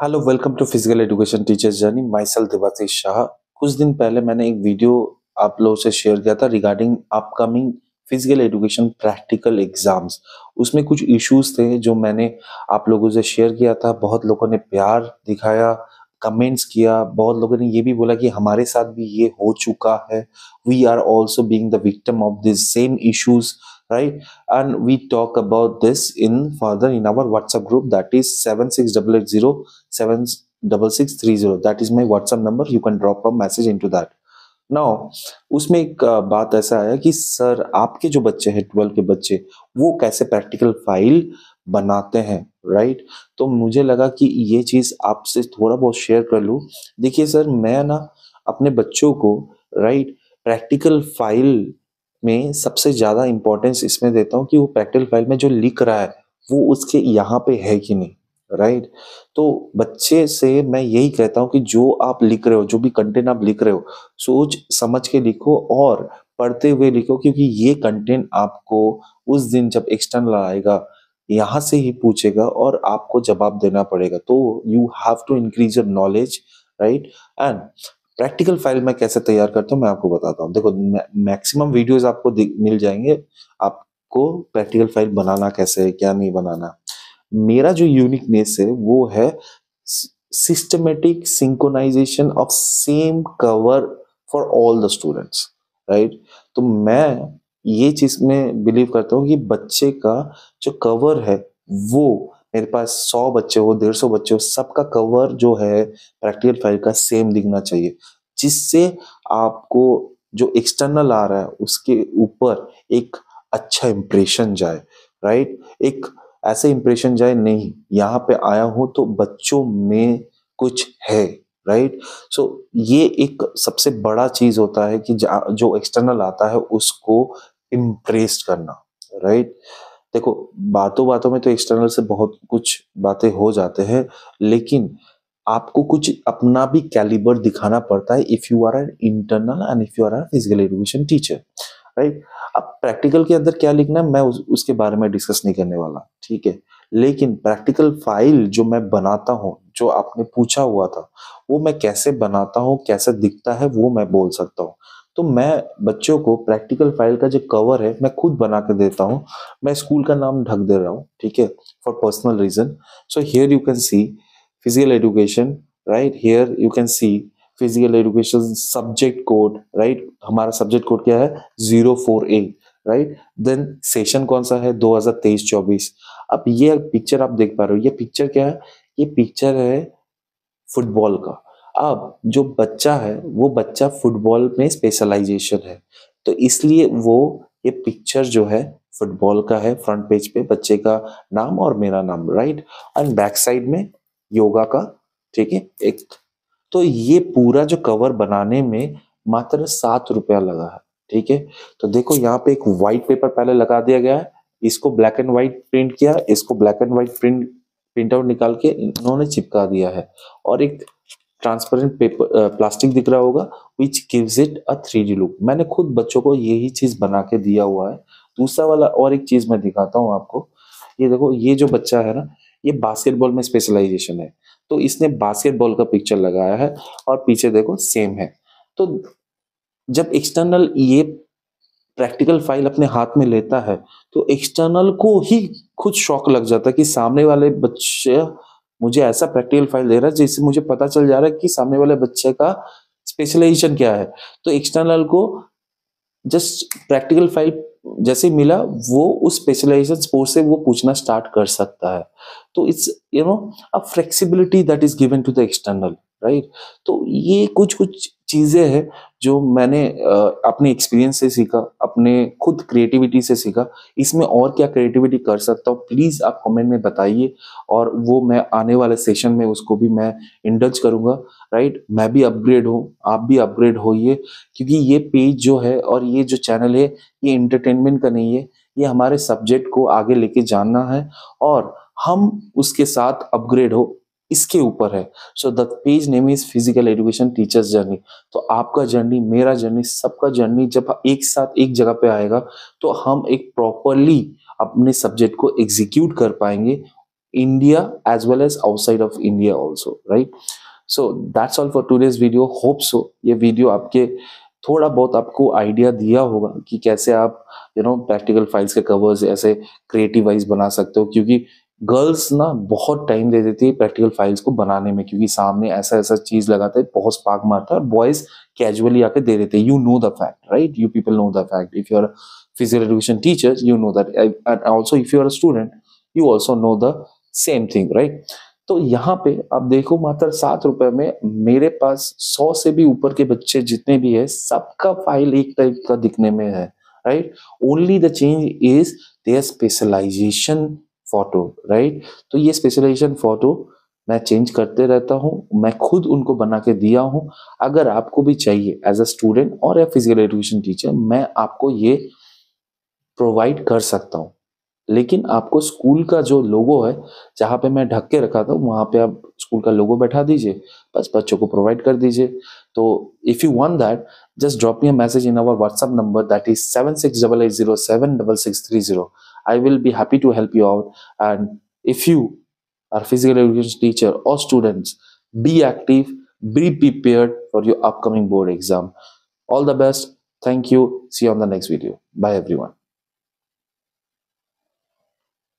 Hello welcome to physical education teachers journey myself Devasi Shah कुछ दिन पहले मैंने एक वीडियो आप लोगों से शेयर किया था regarding upcoming physical education practical exams उसमें कुछ इश्यूज थे जो मैंने आप लोगों से शेयर किया था बहुत लोगों ने प्यार दिखाया कमेंट्स किया बहुत लोगों ने ये भी बोला कि हमारे साथ भी ये हो चुका है we are also being the victim of this same issues right and we talk about this in further in our whatsapp group that is 768076630 that is my whatsapp number you can drop a message into that now उसमें एक बात ऐसा आया कि sir आपके जो बच्चे हैं ट्वेल्व के बच्चे वो कैसे प्रैक्टिकल फाइल बनाते हैं राइट तो मुझे लगा कि ये चीज़ आपसे थोड़ा बहुत शेयर कर लूँ देखिए सर मैं ना अपने बच्चों को राइट प्रैक्टिकल फाइल में सबसे ज़्यादा इम्पोर्टेंस इसमें देता हूँ कि वो प्रैक्टिकल फाइल में जो लिख रहा है वो उसके यहाँ पे है कि नहीं राइट तो बच्चे से मैं यही कहता हूँ कि जो आप लिख रहे हो जो भी कंटेंट आप लिख रहे हो सोच समझ के लिखो और पढ़ते हुए लिखो क्योंकि ये कंटेंट आपको उस दिन जब एक्सटर्नल आएगा यहाँ से ही पूछेगा और आपको जवाब देना पड़ेगा तो you have to increase your knowledge right and practical file मैं कैसे तैयार करता हूँ मैं आपको बताता हूँ देखो मैक्सिमम वीडियोस आपको मिल जाएंगे आपको प्रैक्टिकल फाइल बनाना कैसे है क्या नहीं बनाना मेरा जो यूनिकनेस है वो है systematic synchronization of same cover for all the students right तो मैं ये चीज में बिलीव करता हूँ कि बच्चे का जो कवर है वो मेरे पास सौ बच्चे हो डेढ़ सौ बच्चे हो सबका कवर जो है प्रैक्टिकल फाइल का सेम दिखना चाहिए जिससे आपको जो एक्सटर्नल आ रहा है उसके ऊपर एक अच्छा इम्प्रेशन जाए राइट एक ऐसे इम्प्रेशन जाए नहीं यहाँ पे आया हूँ तो बच्चों में कुछ है राइट सो so, ये एक सबसे बड़ा चीज होता है कि जो एक्सटर्नल आता है उसको इम्प्रेस करना राइट right? देखो बातों बातों में तो एक्सटर्नल से बहुत कुछ बातें हो जाते हैं लेकिन आपको कुछ अपना भी कैलिबर दिखाना पड़ता है if you are an internal and if you are an physical education teacher right अब प्रैक्टिकल के अंदर क्या लिखना है मैं उस, उसके बारे में डिस्कस नहीं करने वाला ठीक है लेकिन प्रैक्टिकल फाइल जो मैं बनाता हूँ जो आपने पूछा हुआ था वो मैं कैसे बनाता हूँ कैसे दिखता है वो मैं बोल सकता हूँ तो मैं बच्चों को प्रैक्टिकल फाइल का जो कवर है मैं खुद बना कर देता हूँ मैं स्कूल का नाम ढक दे रहा हूँ ठीक है for personal reason so here you can see physical education right here you can see physical education subject code right हमारा सब्जेक्ट कोड क्या है zero four A right then session कौन सा है 2023-24 अब ये पिक्चर आप देख पा रहे हो ये पिक्चर क्या है ये पिक्चर है फुटबॉल का अब जो बच्चा है वो बच्चा फुटबॉल में स्पेशलाइजेशन है तो इसलिए वो ये पिक्चर जो है फुटबॉल का है फ्रंट पेज पे बच्चे का नाम और मेरा नाम राइट एंड बैक साइड में योगा का ठीक है एक तो ये पूरा जो कवर बनाने में मात्र सात रुपया लगा है ठीक है तो देखो यहाँ पे एक व्हाइट पेपर पहले लगा दिया गया है इसको ब्लैक एंड व्हाइट प्रिंट किया इसको black and white print print out निकाल के इन्होंने चिपका दिया है और एक ट्रांसपेरेंट पेपर प्लास्टिक दिख रहा होगा which gives it a three D look मैंने खुद बच्चों को यही चीज बना के दिया हुआ है दूसरा वाला और एक चीज मैं दिखाता हूँ आपको ये देखो ये जो बच्चा है ना ये बास्केटबॉल में स्पेशलाइजेशन है तो इसने बास्केटबॉल का पिक्चर लगाया है और पीछे देखो सेम है तो जब एक्सटर्नल ये प्रैक्टिकल फाइल अपने हाथ में लेता है तो एक्सटर्नल को ही खुद शौक लग जाता है कि सामने वाले बच्चे मुझे ऐसा प्रैक्टिकल फाइल दे रहा है जिससे मुझे पता चल जा रहा है कि सामने वाले बच्चे का स्पेशलाइजेशन क्या है तो एक्सटर्नल को जस्ट प्रैक्टिकल फाइल जैसे मिला वो उस स्पेशलाइजेशन स्पोर्ट से वो पूछना स्टार्ट कर सकता है तो it's you know a flexibility that is given to the external right तो ये कुछ कुछ चीज़ें हैं जो मैंने अपने एक्सपीरियंस से सीखा अपने खुद क्रिएटिविटी से सीखा इसमें और क्या क्रिएटिविटी कर सकता हूँ प्लीज़ आप कमेंट में बताइए और वो मैं आने वाले सेशन में उसको भी मैं इंडल्ज करूँगा राइट मैं भी अपग्रेड हूँ आप भी अपग्रेड होइए क्योंकि ये पेज जो है और ये जो चैनल है ये इंटरटेनमेंट का नहीं है ये हमारे सब्जेक्ट को आगे लेके जाना है और हम उसके साथ अपग्रेड हो इसके ऊपर है so the page name is physical education teachers journey तो आपका जर्नी मेरा जर्नी सबका जर्नी जब एक साथ एक जगह पे आएगा तो हम एक प्रॉपरली अपने सब्जेक्ट को एग्जीक्यूट कर पाएंगे India as well as outside of India also right so that's all for today's video hope so ये वीडियो आपके थोड़ा बहुत आपको आइडिया दिया होगा कि कैसे आप यू नो प्रैक्टिकल फाइल्स के कवर्स ऐसे क्रिएटिव वाइज बना सकते हो क्योंकि गर्ल्स ना बहुत टाइम दे देती है प्रैक्टिकल फाइल्स को बनाने में क्योंकि सामने ऐसा ऐसा चीज लगाते हैं बहुत पाक मारता है और बॉयज कैजुअली आके दे देते हैं you know the fact right you people know the fact if you are physical education teachers you know that and also if you are student you also know the same thing right तो यहाँ पे आप देखो मात्र सात रुपए में मेरे पास सौ से भी ऊपर के बच्चे जितने भी है सबका फाइल एक टाइप का दिखने में है right only the change is their specialization photo right तो ये स्पेशलाइजेशन फोटो मैं चेंज करते रहता हूँ मैं खुद उनको बना के दिया हूँ अगर आपको भी चाहिए एज अ स्टूडेंट और ए फिजिकल एजुकेशन टीचर मैं आपको ये प्रोवाइड कर सकता हूँ लेकिन आपको स्कूल का जो लोगो है जहाँ पे मैं ढक के रखा था वहाँ पे आप स्कूल का लोगो बैठा दीजिए बस बच्चों को प्रोवाइड कर दीजिए तो if you want that just drop me a message in our WhatsApp number that is seven six double eight zero seven double six three zero I will be happy to help you out. And if you are physical education teacher or students, be active, be prepared for your upcoming board exam. All the best. Thank you. See you on the next video. Bye everyone.